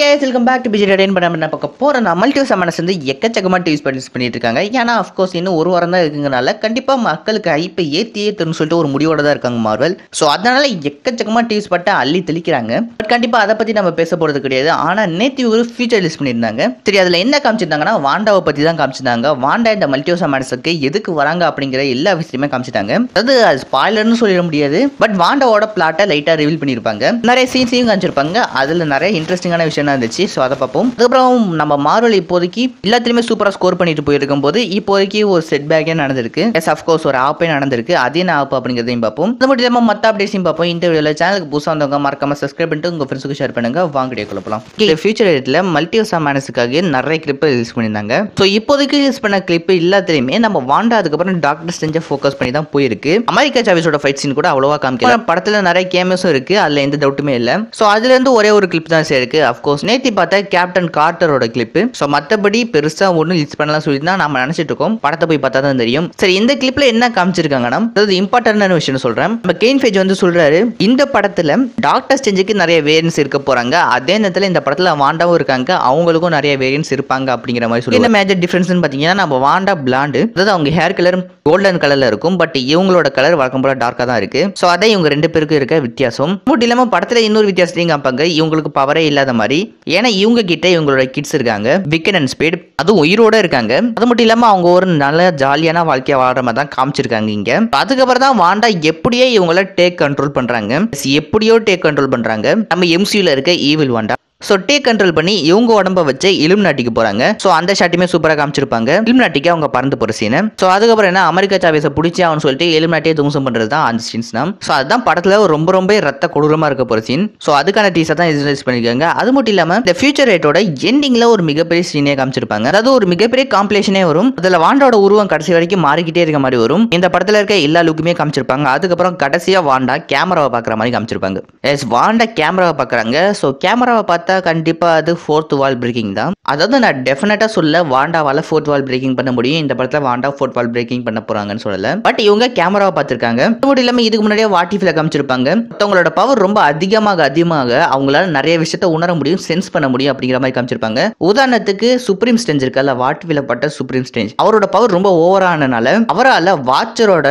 case welcome back to பிஜெட் அடைன் பண்ண பார்க்க போகிற நான் மல்டி சமனஸ் வந்து எக்கச்சக்கமாக டிவிஸ் பண்ணி பண்ணிட்டு இருக்காங்க ஏன்னா அஃப்கோர்ஸ் இன்னும் ஒரு வாரம் தான் இருக்குங்கனால கண்டிப்பாக மக்களுக்கு ஐப்பை ஏற்றி ஏற்றுன்னு சொல்லிட்டு ஒரு முடிவோட தான் இருக்காங்க மார்வல் ஸோ அதனால எக்கச்சக்கமாக டிவிஸ் பட்டு அள்ளி தெளிக்கிறாங்க பட் கண்டிப்பாக அதை பற்றி நம்ம பேச போகிறது கிடையாது ஆனால் நேற்று ஒரு ஃபியூச்சர் லிஸ்ட் பண்ணியிருந்தாங்க சரி அதில் என்ன காமிச்சிருந்தாங்கன்னா வாண்டாவை பற்றி தான் காமிச்சிருந்தாங்க வாண்டா இந்த மல்டிவர்ஸ் மேனஸுக்கு எதுக்கு வராங்க அப்படிங்கிற எல்லா விஷயத்தையுமே காமிச்சிட்டாங்க அதாவது அது ஸ்பாய்லர்னு சொல்லிட முடியாது பட் வாண்டாவோட பிளாட்டை லைட்டாக ரிவீல் பண்ணியிருப்பாங்க நிறைய சீன்ஸையும் காமிச்சிருப்பாங்க அதில் நிறைய இன்ட்ரெஸ்டிங்கான விஷயம் ஓப்பனாக இருந்துச்சு ஸோ அதை பார்ப்போம் அதுக்கப்புறம் நம்ம மார்வல் இப்போதைக்கு எல்லாத்துலேயுமே சூப்பராக ஸ்கோர் பண்ணிட்டு போயிருக்கும் போது இப்போதைக்கு ஒரு செட் பேக்கே நடந்திருக்கு எஸ் அஃப்கோர்ஸ் ஒரு ஆப்பே நடந்திருக்கு அதே நான் ஆப் அப்படிங்கிறதையும் பார்ப்போம் அது மட்டும் இல்லாமல் மற்ற அப்டேட்ஸையும் பார்ப்போம் இந்த வீடியோவில் சேனலுக்கு புதுசாக வந்தவங்க மறக்காம சப்ஸ்கிரைப் பண்ணிட்டு உங்கள் ஃப்ரெண்ட்ஸுக்கு ஷேர் பண்ணுங்க வாங்கிட்டே குழப்பலாம் ஃபியூச்சர் எடிட்டில் மல்டிவர்ஸ் மேனஸுக்காக நிறைய கிளிப் ரிலீஸ் பண்ணியிருந்தாங்க ஸோ இப்போதைக்கு யூஸ் பண்ண கிளிப் எல்லாத்திலையுமே நம்ம வாண்டா அதுக்கப்புறம் டாக்டர் ஸ்ட்ரெஞ்சை ஃபோக்கஸ் பண்ணி தான் போயிருக்கு அமெரிக்கா சாவிஸோட ஃபைட் சீன் கூட அவ்வளோவா காமிக்கல படத்தில் நிறைய கேமஸும் இருக்குது அதில் எந்த டவுட்டுமே இல்லை ஸோ அதுலேருந்து ஒரே ஒரு கிளிப் தான் சேருக்கு அஃப்கோர்ஸ் ஸோ நேத்தி பார்த்தா கேப்டன் கார்டரோட கிளிப்பு ஸோ மற்றபடி பெருசாக ஒன்றும் யூஸ் பண்ணலாம் சொல்லி தான் நம்ம நினைச்சிட்டு இருக்கோம் படத்தை போய் பார்த்தா தான் தெரியும் சரி இந்த கிளிப்ல என்ன காமிச்சிருக்காங்கன்னா அதாவது இம்பார்ட்டன்டான விஷயம் சொல்கிறேன் நம்ம கெயின் ஃபேஜ் வந்து சொல்கிறாரு இந்த படத்தில் டாக்டர் செஞ்சுக்கு நிறைய வேரியன்ஸ் இருக்க போகிறாங்க அதே நேரத்தில் இந்த படத்தில் வாண்டாவும் இருக்காங்க அவங்களுக்கும் நிறைய வேரியன்ஸ் இருப்பாங்க அப்படிங்கிற மாதிரி சொல்லி என்ன மேஜர் டிஃப்ரென்ஸ்னு பார்த்தீங்கன்னா நம்ம வாண்டா பிளாண்டு அதாவது அவங்க ஹேர் கலர் கோல்டன் கலரில் இருக்கும் பட் இவங்களோட கலர் வழக்கம் போல டார்க்காக தான் இருக்கு ஸோ அதான் இவங்க ரெண்டு பேருக்கும் இருக்க வித்தியாசம் மட்டும் படத்தில் இன்னொரு வித்தியாசத்தையும் காப்பாங்க இவங்களுக்கு பவரே இல்லாத மாதிரி ஏன்னா இவங்க கிட்ட இவங்களோட கிட்ஸ் இருக்காங்க விக்கன் அண்ட் ஸ்பீட் அதுவும் உயிரோட இருக்காங்க அது மட்டும் இல்லாம அவங்க ஒரு நல்ல ஜாலியான வாழ்க்கையை வாழ்ற மாதிரி தான் காமிச்சிருக்காங்க இங்க அதுக்கப்புறம் தான் வாண்டா எப்படியே இவங்கள டேக் கண்ட்ரோல் பண்றாங்க எப்படியோ டேக் கண்ட்ரோல் பண்றாங்க நம்ம எம்சியூல இருக்க ஈவில் வாண்டா ஸோ கண்ட்ரோல் பண்ணி இவங்க உடம்ப வச்சு இலும் நாட்டிக்கு போகிறாங்க ஸோ அந்த ஷாட்டுமே சூப்பராக காமிச்சிருப்பாங்க இலும் நாட்டிக்கு அவங்க பறந்து போகிற சீனு ஸோ அதுக்கப்புறம் என்ன அமெரிக்கா சாவேஸை பிடிச்சி அவனு சொல்லிட்டு இலும் நாட்டியே துவம்சம் பண்ணுறது தான் அந்த சீன்ஸ் தான் ஸோ அதுதான் படத்தில் ரொம்ப ரொம்ப ரத்த கொடூரமாக இருக்க போற சீன் ஸோ அதுக்கான டீசர் தான் யூஸ் பண்ணியிருக்காங்க அது மட்டும் இல்லாமல் இந்த ஃபியூச்சர் ரேட்டோட எண்டிங்கில் ஒரு மிகப்பெரிய சீனே காமிச்சிருப்பாங்க அதாவது ஒரு மிகப்பெரிய காம்ப்ளேஷனே வரும் அதில் வாண்டாவோட உருவம் கடைசி வரைக்கும் மாறிக்கிட்டே இருக்க மாதிரி வரும் இந்த படத்தில் இருக்க எல்லா லுக்குமே காமிச்சிருப்பாங்க அதுக்கப்புறம் கடைசியாக வாண்டா கேமராவை பார்க்குற மாதிரி காமிச்சிருப்பாங்க எஸ் வாண்டா கேமராவை பார்க்குறாங்க ஸோ கேமராவை பார்த்து பார்த்தா கண்டிப்பாக அது ஃபோர்த் வால் பிரேக்கிங் தான் அதாவது நான் டெஃபினட்டாக சொல்ல வாண்டாவால் ஃபோர்த் வால் பிரேக்கிங் பண்ண முடியும் இந்த படத்தில் வாண்டா ஃபோர்த் வால் பிரேக்கிங் பண்ண போகிறாங்கன்னு சொல்லலை பட் இவங்க கேமராவை பார்த்துருக்காங்க மட்டும் இல்லாமல் இதுக்கு முன்னாடியே வாட்டிஃபில் காமிச்சிருப்பாங்க மற்றவங்களோட பவர் ரொம்ப அதிகமாக அதிகமாக அவங்களால நிறைய விஷயத்த உணர முடியும் சென்ஸ் பண்ண முடியும் அப்படிங்கிற மாதிரி காமிச்சிருப்பாங்க உதாரணத்துக்கு சுப்ரீம் ஸ்டேஞ்ச் இருக்கல வாட்டிஃபில் பட்ட சுப்ரீம் ஸ்டேஞ்ச் அவரோட பவர் ரொம்ப ஓவரானனால அவரால் வாட்சரோட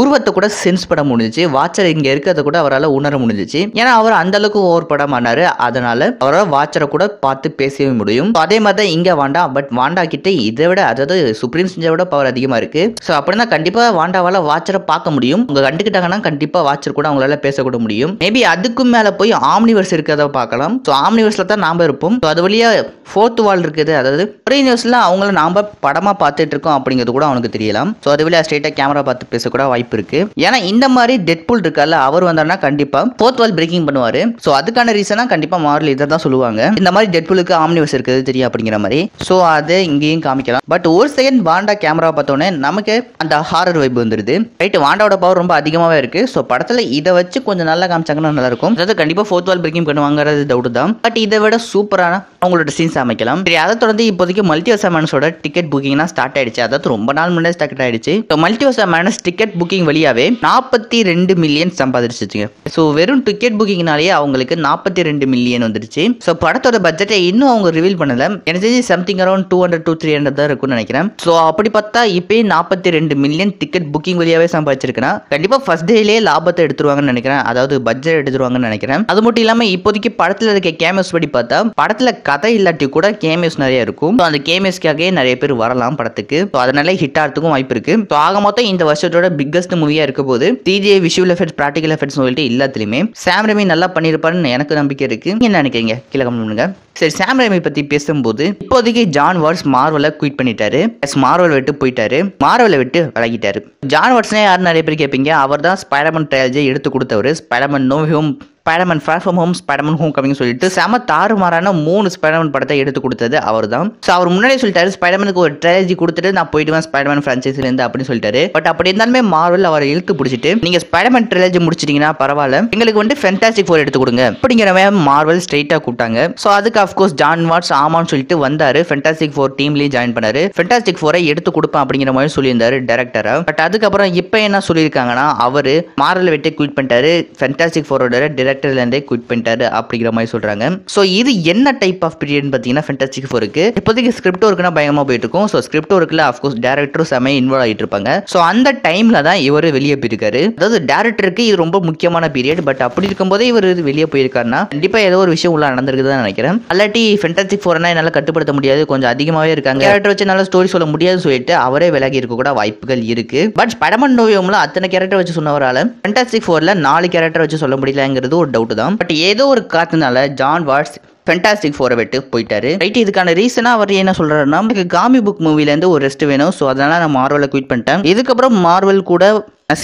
உருவத்தை கூட சென்ஸ் பண்ண முடிஞ்சிச்சு வாட்சர் இங்க இருக்கிறத கூட அவரால் உணர முடிஞ்சிச்சு ஏன்னா அவர் அந்த அளவுக்கு ஓவர் படம் ஆனாரு அதனால அவரால் வாட்சரை கூட பார்த்து பேசவே முடியும் அதே மாதிரி தான் இங்க வாண்டா பட் வாண்டா கிட்ட இதை விட அதாவது சுப்ரீம் சிஞ்சை விட பவர் அதிகமா இருக்கு ஸோ அப்படின்னா கண்டிப்பா வாண்டாவால வாட்சரை பார்க்க முடியும் உங்க கண்டுக்கிட்டாங்கன்னா கண்டிப்பா வாட்சர் கூட அவங்களால பேசக்கூட முடியும் மேபி அதுக்கும் மேல போய் ஆம்னிவர்ஸ் இருக்கிறத பார்க்கலாம் ஸோ ஆம்னிவர்ஸ்ல தான் நாம இருப்போம் ஸோ அது வழியா ஃபோர்த் வால் இருக்குது அதாவது ஒரே நியூஸ்ல அவங்கள நாம படமா பார்த்துட்டு இருக்கோம் அப்படிங்கிறது கூட அவனுக்கு தெரியலாம் ஸோ அது வழியா ஸ்ட்ரெயிட்டா கேமரா பார்த்து பேசக்கூட வாய்ப்பு வாய்ப்பு இருக்கு ஏன்னா இந்த மாதிரி டெட் புல் இருக்கால அவர் வந்தா கண்டிப்பா போர்த் வால் பிரேக்கிங் பண்ணுவாரு ஸோ அதுக்கான ரீசனா கண்டிப்பா மாரல் இதை தான் சொல்லுவாங்க இந்த மாதிரி டெட் புலுக்கு ஆம்னிவர்ஸ் இருக்குது தெரியும் அப்படிங்கிற மாதிரி ஸோ அதை இங்கேயும் காமிக்கலாம் பட் ஒரு செகண்ட் வாண்டா கேமரா பார்த்தோன்னே நமக்கு அந்த ஹாரர் வைப் வந்துருது ரைட் வாண்டாவோட பவர் ரொம்ப அதிகமாகவே இருக்கு ஸோ படத்தில் இதை வச்சு கொஞ்சம் நல்லா காமிச்சாங்கன்னா நல்லா இருக்கும் அதாவது கண்டிப்பாக போர்த் வால் பிரேக்கிங் பண்ணுவாங்கிறது டவுட் தான் பட் இதை விட சூப்பரான அவங்களோட சீன்ஸ் அமைக்கலாம் சரி அதை தொடர்ந்து இப்போதைக்கு மல்டிவர்சா மேனஸோட டிக்கெட் புக்கிங்னா ஸ்டார்ட் ஆயிடுச்சு அதாவது ரொம்ப நாள் முன்னாடி ஸ்டார்ட் ஆயிடுச்சு ஸோ மல்டிவர்சா மேனஸ் டிக்கெட் புக்கிங் புக்கிங் வழியாகவே நாற்பத்தி ரெண்டு மில்லியன் சம்பாதிச்சிருச்சுங்க ஸோ வெறும் டிக்கெட் புக்கிங்னாலேயே அவங்களுக்கு நாற்பத்தி ரெண்டு மில்லியன் வந்துருச்சு ஸோ படத்தோட பட்ஜெட்டை இன்னும் அவங்க ரிவீல் பண்ணல எனக்கு தெரிஞ்சு something around two hundred to three hundred தான் இருக்கும்னு நினைக்கிறேன் ஸோ அப்படி பார்த்தா இப்போயே நாற்பத்தி ரெண்டு மில்லியன் டிக்கெட் புக்கிங் வழியாகவே சம்பாதிச்சிருக்கேன் கண்டிப்பாக ஃபர்ஸ்ட் டேலே லாபத்தை எடுத்துருவாங்கன்னு நினைக்கிறேன் அதாவது பட்ஜெட் எடுத்துருவாங்கன்னு நினைக்கிறேன் அது மட்டும் இல்லாமல் இப்போதைக்கு படத்தில் இருக்க கேமஸ் படி பார்த்தா படத்தில் கதை இல்லாட்டி கூட கேமஸ் நிறைய இருக்கும் ஸோ அந்த கேமஸ்க்காகவே நிறைய பேர் வரலாம் படத்துக்கு ஸோ அதனால ஹிட் ஆகிறதுக்கும் வாய்ப்பு இருக்கு ஸோ ஆக மொத்தம் இந்த வருஷத்தோட பிக்கஸ்ட் பெஸ்ட் மூவியாக இருக்க போது டிஜே விஷுவல் எஃபெக்ட்ஸ் ப்ராக்டிகல் எஃபெக்ட்ஸ் சொல்லிட்டு எல்லாத்துலையுமே சாம் ரமி நல்லா பண்ணியிருப்பாருன்னு எனக்கு நம்பிக்கை இருக்கு என்ன நினைக்கிறீங்க கீழே பண்ணுங்க சரி சாம் ரேமி பத்தி பேசும்போது இப்போதைக்கு ஜான் வார்ஸ் மார்வல குயிட் பண்ணிட்டாரு மார்வல் விட்டு போயிட்டாரு மார்வலை விட்டு விலகிட்டாரு ஜான் வார்ஸ்னே யாரும் நிறைய பேர் கேட்பீங்க அவர் தான் ஸ்பைடர்மன் ட்ரையாலஜி எடுத்து கொடுத்தவர் Spiderman no home Spiderman far from home Spiderman homecoming சொல்லிட்டு செம தாறுமாறான மூணு ஸ்பைடர்மேன் படத்தை எடுத்து கொடுத்தது அவர் தான் ஸோ அவர் முன்னாடி சொல்லிட்டாரு ஸ்பைடர்மேனுக்கு ஒரு ட்ரைலஜி கொடுத்துட்டு நான் போயிடுவேன் ஸ்பைடர்மேன் இருந்து அப்படின்னு சொல்லிட்டாரு பட் அப்படி இருந்தாலுமே மார்வல் அவரை இழுத்து பிடிச்சிட்டு நீங்கள் ஸ்பைடர்மேன் ட்ரைலஜி முடிச்சிட்டீங்கன்னா பரவாயில்ல எங்களுக்கு வந்து ஃபென்டாஸ்டிக் ஃபோர் எடுத்து கொடுங்க அப்படிங்கிறவன் மார்வல் ஸ்ட்ரெயிட்டா கூப்பிட்டாங்க ஸோ அதுக்கு அஃப்கோர்ஸ் ஜான் வாட்ஸ் ஆமான்னு சொல்லிட்டு வந்தார் ஃபென்டாஸ்டிக் ஃபோர் டீம்லயும் ஜாயின் பண்ணாரு ஃபென்டாஸ்டிக் ஃபோரை எடுத்து கொடுப்பேன் அப்படிங்கிற மாதிரி சொல்லியிருந்தாரு டேரக்டரை பட் அதுக்கப்புறம் இப்போ என்ன சொல்லியிருக்காங்கன்னா அவர் மார்வல் வெட்டி குயிட் பண்ணிட்டாரு ஃபென்டாஸ்டிக் ஃபோரோட டிரெக்டர் கேரக்டர்லேருந்தே குவிட் பண்ணிட்டாரு அப்படிங்கிற மாதிரி சொல்கிறாங்க ஸோ இது என்ன டைப் ஆஃப் பீரியட்னு பார்த்தீங்கன்னா ஃபென்டாஸ்டிக் ஃபோருக்கு இப்போதைக்கு ஸ்கிரிப்ட் ஒர்க்குனா பயங்கரமாக போயிட்டு இருக்கும் ஸோ ஸ்கிரிப்ட் ஒர்க்கில் அஃப்கோர்ஸ் டேரக்டரும் செமையாக இன்வால்வ் ஆகிட்டு இருப்பாங்க ஸோ அந்த டைமில் தான் இவர் வெளியே போயிருக்காரு அதாவது டேரக்டருக்கு இது ரொம்ப முக்கியமான பீரியட் பட் அப்படி இருக்கும்போதே இவர் வெளியே போயிருக்காருன்னா கண்டிப்பாக ஏதோ ஒரு விஷயம் உள்ள நடந்திருக்கு தான் நினைக்கிறேன் அல்லாட்டி ஃபென்டாஸ்டிக் ஃபோர்னா என்னால் கட்டுப்படுத்த முடியாது கொஞ்சம் அதிகமாகவே இருக்காங்க கேரக்டர் வச்சு நல்லா ஸ்டோரி சொல்ல முடியாதுன்னு சொல்லிட்டு அவரே விலகி இருக்க கூட வாய்ப்புகள் இருக்கு பட் படமன் நோவியம்ல அத்தனை கேரக்டர் வச்சு சொன்னவரால் ஃபென்டாஸ்டிக் ஃபோரில் நாலு கேரக்டர் வச்சு சொல்ல முடியலங்கிறது ஒரு டவுட் தான் பட் ஏதோ ஒரு காரணத்தினால ஜான் வாட்ஸ் ஃபென்டாஸ்டிக் ஃபோரை விட்டு போயிட்டாரு ரைட் இதுக்கான ரீசனாக அவர் என்ன சொல்கிறாருன்னா எனக்கு காமி புக் மூவிலேருந்து ஒரு ரெஸ்ட் வேணும் ஸோ அதனால் நான் மார்வலை குவிட் பண்ணிட்டேன் இதுக்கப்புறம் மார்வல் கூட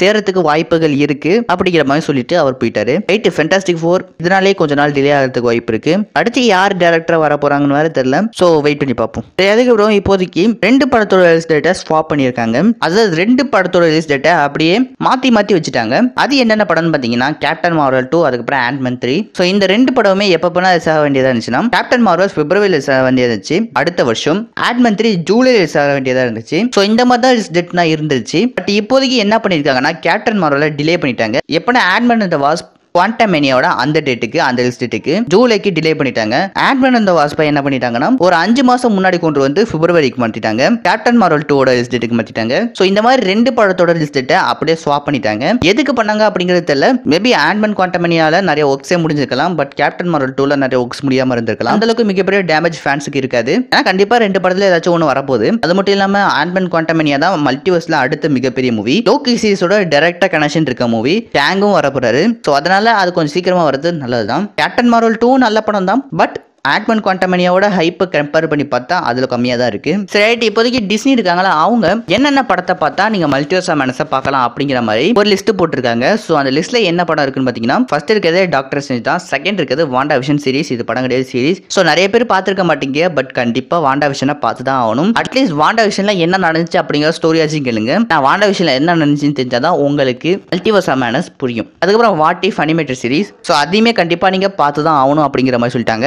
சேரத்துக்கு வாய்ப்புகள் இருக்கு அப்படிங்கிற மாதிரி சொல்லிட்டு அவர் போயிட்டாரு ரைட் ஃபென்டாஸ்டிக் ஃபோர் இதனாலே கொஞ்ச நாள் டிலே ஆகிறதுக்கு வாய்ப்பு இருக்கு அடுத்து யார் டேரக்டரா வர போறாங்கன்னு வேற தெரியல சோ வெயிட் பண்ணி பார்ப்போம் அதுக்கப்புறம் இப்போதைக்கு ரெண்டு படத்தோட ரிலீஸ் டேட்டா ஸ்வாப் பண்ணியிருக்காங்க அதாவது ரெண்டு படத்தோட ரிலீஸ் டேட்டை அப்படியே மாத்தி மாத்தி வச்சுட்டாங்க அது என்னென்ன படம்னு பாத்தீங்கன்னா கேப்டன் மார்வல் டூ அதுக்கப்புறம் ஆண்ட் த்ரீ ஸோ இந்த ரெண்டு எப்ப எப்பப்பனா ரிலீஸ் ஆக வேண்டியதாக இருந்துச்சுன்னா கேப்டன் மார்வல் பிப்ரவரி ரிலீஸ் ஆக வேண்டியதா இருந்துச்சு அடுத்த வருஷம் ஆட்மன் த்ரீ ஜூலை ரிலீஸ் ஆக வேண்டியதா இருந்துச்சு ஸோ இந்த மாதிரி தான் ரிலீஸ் டேட்னா இருந்துச்சு பட் இப்போதைக்கு என்ன பண்ணிருக்காங்க பண்ணியிருக்காங்கன்னா கேப்டன் மார்வலை டிலே பண்ணிட்டாங்க எப்போனா ஆட்மன் பண்ண வாஸ் குவாண்டம் மெனியோட அந்த டேட்டுக்கு அந்த ரிசல்ட்டுக்கு ஜூலைக்கு டிலே பண்ணிட்டாங்க ஆட்மன் அந்த வாஸ்பை என்ன பண்ணிட்டாங்கன்னா ஒரு அஞ்சு மாசம் முன்னாடி கொண்டு வந்து பிப்ரவரிக்கு மாத்திட்டாங்க கேப்டன் மார்வல் டூவோட ரிசல்ட்டுக்கு மாத்திட்டாங்க ஸோ இந்த மாதிரி ரெண்டு படத்தோட ரிசல்ட்டை அப்படியே ஸ்வாப் பண்ணிட்டாங்க எதுக்கு பண்ணாங்க அப்படிங்கிறது தெரியல மேபி ஆட்மன் குவாண்டம் மெனியால நிறைய ஒர்க்ஸே முடிஞ்சிருக்கலாம் பட் கேப்டன் மார்வல் டூல நிறைய ஒர்க்ஸ் முடியாம இருந்திருக்கலாம் அந்த அளவுக்கு மிகப்பெரிய டேமேஜ் ஃபேன்ஸுக்கு இருக்காது ஏன்னா கண்டிப்பா ரெண்டு படத்துல ஏதாச்சும் ஒன்று வரப்போகுது அது மட்டும் இல்லாம ஆண்ட்மன் குவாண்டமனியா தான் மல்டிவர்ஸ்ல அடுத்த மிகப்பெரிய மூவி லோகி சீரிஸோட டைரக்டா கனெக்ஷன் இருக்க மூவி டேங்கும் வரப்போறாரு ஸோ அதனால அதனால அது கொஞ்சம் சீக்கிரமா வர்றது நல்லதுதான் கேப்டன் மார்வல் டூ நல்ல படம் தான் பட் ஆட்மன் குவாண்டமனியாவோட ஹைப்பை கம்பேர் பண்ணி பார்த்தா அதில் கம்மியாக தான் இருக்குது சரி ரைட் இப்போதைக்கு டிஸ்னி இருக்காங்களா அவங்க என்னென்ன படத்தை பார்த்தா நீங்கள் மல்டிவர்ஸ் மனசை பார்க்கலாம் அப்படிங்கிற மாதிரி ஒரு லிஸ்ட் போட்டிருக்காங்க ஸோ அந்த லிஸ்ட்டில் என்ன படம் இருக்குன்னு பார்த்தீங்கன்னா ஃபர்ஸ்ட் இருக்கிறது டாக்டர் செஞ்சு தான் செகண்ட் இருக்கிறது வாண்டா விஷன் சீரிஸ் இது படம் கிடையாது சீரிஸ் ஸோ நிறைய பேர் பார்த்துருக்க மாட்டீங்க பட் கண்டிப்பாக வாண்டா விஷனை பார்த்து தான் ஆகணும் அட்லீஸ்ட் வாண்டா விஷன்ல என்ன நடந்துச்சு அப்படிங்கிற ஸ்டோரியாச்சும் கேளுங்க நான் வாண்டா விஷன்ல என்ன நடந்துச்சுன்னு தெரிஞ்சால் தான் உங்களுக்கு மல்டிவர்ஸ் மேனஸ் புரியும் அதுக்கப்புறம் what if animated series so அதையுமே கண்டிப்பாக நீங்கள் பார்த்து தான் ஆகணும் அப்படிங்கிற மாதிரி சொல்லிட்டாங்க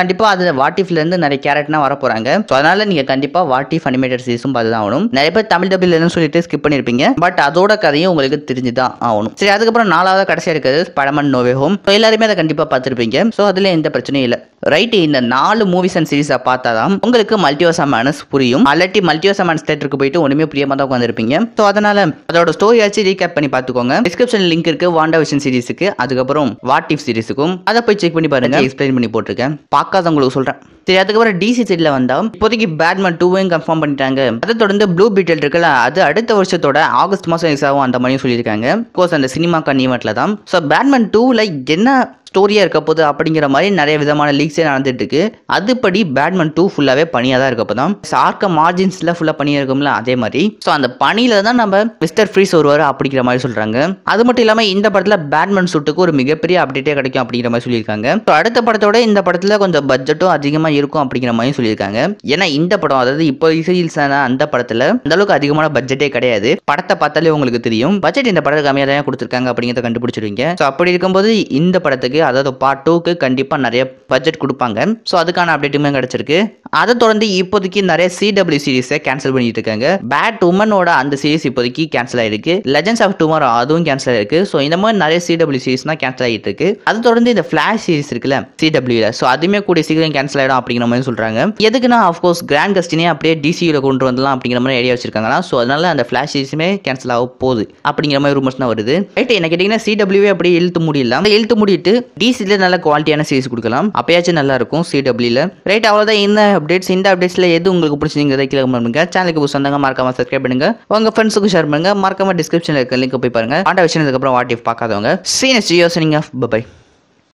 கண்டிப்பாக அது இருந்து நிறைய கேரக்டர்லாம் வர போகிறாங்க ஸோ அதனால் நீங்கள் கண்டிப்பாக வாட்டிஃப் அனிமேட்டட் சீரிஸும் பார்த்து தான் ஆகணும் நிறைய பேர் தமிழ் டபிள் இல்லைன்னு சொல்லிட்டு ஸ்கிப் பண்ணியிருப்பீங்க பட் அதோட கதையும் உங்களுக்கு தெரிஞ்சு தான் ஆகணும் சரி அதுக்கப்புறம் நாலாவது கடைசியாக இருக்கிறது பழமன் நோவேகம் ஸோ எல்லாருமே அதை கண்டிப்பாக பார்த்துருப்பீங்க ஸோ அதில் எந்த பிரச்சனையும் இல்லை ரைட்டு இந்த நாலு மூவிஸ் அண்ட் சீரிஸை பார்த்தா தான் உங்களுக்கு மல்டிவர்ஸ் மேனஸ் புரியும் அல்லாட்டி மல்டிவர்ஸ் மேனஸ் தேட்டருக்கு போயிட்டு ஒன்றுமே புரியாமல் தான் உட்காந்துருப்பீங்க ஸோ அதனால் அதோட ஸ்டோரியாச்சும் ரீகேப் பண்ணி பார்த்துக்கோங்க டிஸ்கிரிப்ஷன் லிங்க் இருக்கு வாண்டா விஷன் சீரிஸுக்கு அதுக்கப்புறம் வாட் இஃப் சீரிஸுக்கும் அதை போய் செக் பண்ணி பாருங்க எக்ஸ்பிளைன் பண்ணி போட்டிருக்கேன் பார்க்காத உங்களுக்கு சொல்கிறேன் சரி அதுக்கப்புறம் டிசி சைடில் வந்தால் இப்போதைக்கு பேட்மேன் டூவையும் கன்ஃபார்ம் பண்ணிட்டாங்க அதை தொடர்ந்து ப்ளூ பீட்டல் இருக்குல்ல அது அடுத்த வருஷத்தோட ஆகஸ்ட் மாதம் எக்ஸாவும் அந்த மாதிரியும் சொல்லியிருக்காங்க கோர்ஸ் அந்த சினிமா கன் ஈவெண்ட்டில் தான் ஸோ பேட்மேன் டூவில் என்ன ஸ்டோரியாக இருக்க போது அப்படிங்கிற மாதிரி நிறைய விதமான லீக்ஸே நடந்துட்டு இருக்கு அதுபடி பேட்மேன் டூ ஃபுல்லாகவே பனியாக தான் இருக்க தான் சார்க்க மார்ஜின்ஸில் ஃபுல்லாக பனியாக இருக்கும்ல அதே மாதிரி ஸோ அந்த பனியில தான் நம்ம மிஸ்டர் ஃப்ரீஸ் வருவார் அப்படிங்கிற மாதிரி சொல்கிறாங்க அது மட்டும் இல்லாமல் இந்த படத்தில் பேட்மேன் சூட்டுக்கு ஒரு மிகப்பெரிய அப்டேட்டே கிடைக்கும் அப்படிங்கிற மாதிரி சொல்லியிருக்காங்க ஸோ அடுத்த படத்தோட இந்த படத்தில் கொஞ்சம் பட்ஜெட்டும் அதிகமாக இருக்கும் அப்படிங்கிற மாதிரி சொல்லியிருக்காங்க ஏன்னா இந்த படம் அதாவது இப்போ இசையில் அந்த படத்தில் அந்த அளவுக்கு அதிகமான பட்ஜெட்டே கிடையாது படத்தை பார்த்தாலே உங்களுக்கு தெரியும் பட்ஜெட் இந்த படத்தை கம்மியாக தான் கொடுத்துருக்காங்க அப்படிங்கிறத கண்டுபிடிச்சிருவீங்க ஸோ அப்படி இருக்கும்போது இந்த படத்துக்கு அதாவது பார்ட் டூக்கு கண்டிப்பாக நிறைய பட்ஜெட் கொடுப்பாங்க ஸோ அதுக்கான அப்டேட்டுமே கிடச்சிருக்கு அதை தொடர்ந்து இப்போதைக்கு நிறைய சிடபிள்யூ சீரிஸை கேன்சல் பண்ணிட்டு இருக்காங்க பேட் உமனோட அந்த சீரீஸ் இப்போதைக்கு கேன்சல் ஆயிருக்கு லெஜன்ஸ் ஆஃப் டுமாரோ அதுவும் கேன்சல் ஆயிருக்கு ஸோ இந்த மாதிரி நிறைய சிடபிள்யூ சீரீஸ் தான் கேன்சல் ஆகிட்டு இருக்கு அது தொடர்ந்து இந்த ஃபிளாஷ் சீரிஸ் இருக்குல்ல சிடபிள்யூல ஸோ அதுவுமே கூட சீக்கிரம் கேன்சல் ஆகிடும் அப்படிங்கிற மாதிரி சொல்றாங்க எதுக்குன்னா அஃப்கோர்ஸ் கிராண்ட் கஸ்டினே அப்படியே டிசியில் கொண்டு வரலாம் அப்படிங்கிற மாதிரி ஐடியா வச்சிருக்காங்களா ஸோ அதனால அந்த ஃபிளாஷ் சீரிஸுமே கேன்சல் ஆக போகுது அப்படிங்கிற மாதிரி ரூமர்ஸ் தான் வருது ரைட் என்ன கேட்டிங்கன்னா சிடபிள்யூவே அப்படியே இழுத்து முடியல இழுத்து முடிட்டு டிசில நல்ல குவாலிட்டியான சீரிஸ் கொடுக்கலாம் அப்பயாச்சும் நல்லா இருக்கும் சிடபிள்யூல ரைட் அவ்வளோதான் இந்த அப்டேட்ஸ் இந்த அப்டேட்ஸ்ல எது உங்களுக்கு பிடிச்சிருந்தீங்க கீழே பண்ணுங்க சேனலுக்கு புதுசாக மறக்காம சப்ஸ்கிரைப் பண்ணுங்க உங்க ஃப்ரெண்ட்ஸுக்கு ஷேர் பண்ணுங்க மறக்காம டிஸ்கிரிப்ஷன்ல இருக்க லிங்க் போய் பாருங்க ஆட்டோ வச்சுனதுக்கு அப்புறம் வாட்டி பார்க்காதவங்க சீனஸ் ஜியோ சனிங் ஆஃப் பை